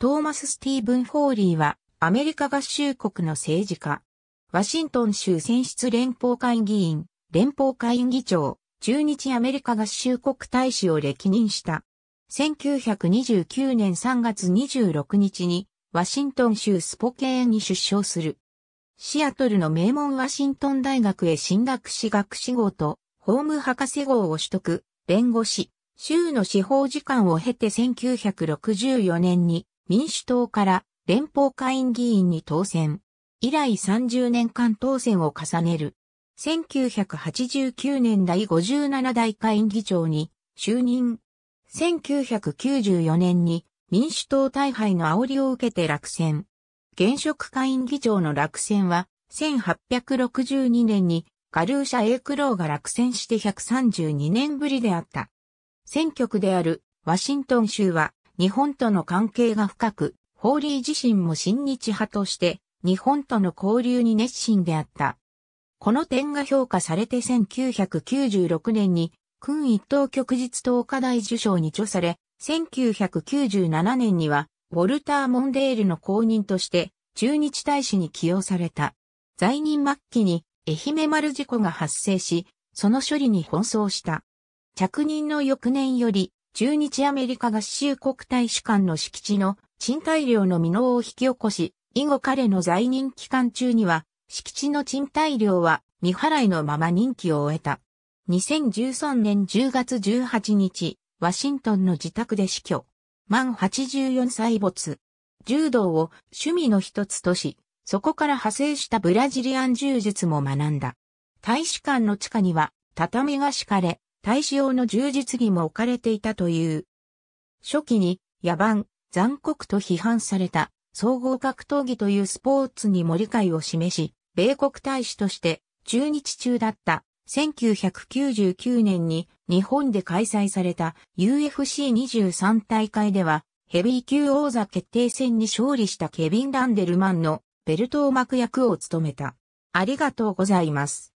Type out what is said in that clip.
トーマス・スティーブン・フォーリーは、アメリカ合衆国の政治家、ワシントン州選出連邦会議員、連邦会議長、中日アメリカ合衆国大使を歴任した。1929年3月26日に、ワシントン州スポケーンに出生する。シアトルの名門ワシントン大学へ進学し学士号と、法務博士号を取得、弁護士、州の司法次官を経て1964年に民主党から連邦下院議員に当選。以来30年間当選を重ねる。1989年第57代下院議長に就任。1994年に民主党大敗の煽りを受けて落選。現職下院議長の落選は1862年にガルーシャ・エイクローが落選して132年ぶりであった。選挙区であるワシントン州は日本との関係が深く、ホーリー自身も親日派として、日本との交流に熱心であった。この点が評価されて1996年に、君一等旭日党課題受賞に著され、1997年には、ウォルター・モンデールの公認として、駐日大使に起用された。在任末期に、愛媛丸事故が発生し、その処理に奔走した。着任の翌年より、駐日アメリカ合衆国大使館の敷地の賃貸料の未納を引き起こし、以後彼の在任期間中には、敷地の賃貸料は未払いのまま任期を終えた。2013年10月18日、ワシントンの自宅で死去。満84歳没。柔道を趣味の一つとし、そこから派生したブラジリアン柔術も学んだ。大使館の地下には畳が敷かれ、大使用の充実儀も置かれていたという。初期に野蛮、残酷と批判された総合格闘技というスポーツにも理解を示し、米国大使として中日中だった1999年に日本で開催された UFC23 大会ではヘビー級王座決定戦に勝利したケビン・ランデルマンのベルトを巻く役を務めた。ありがとうございます。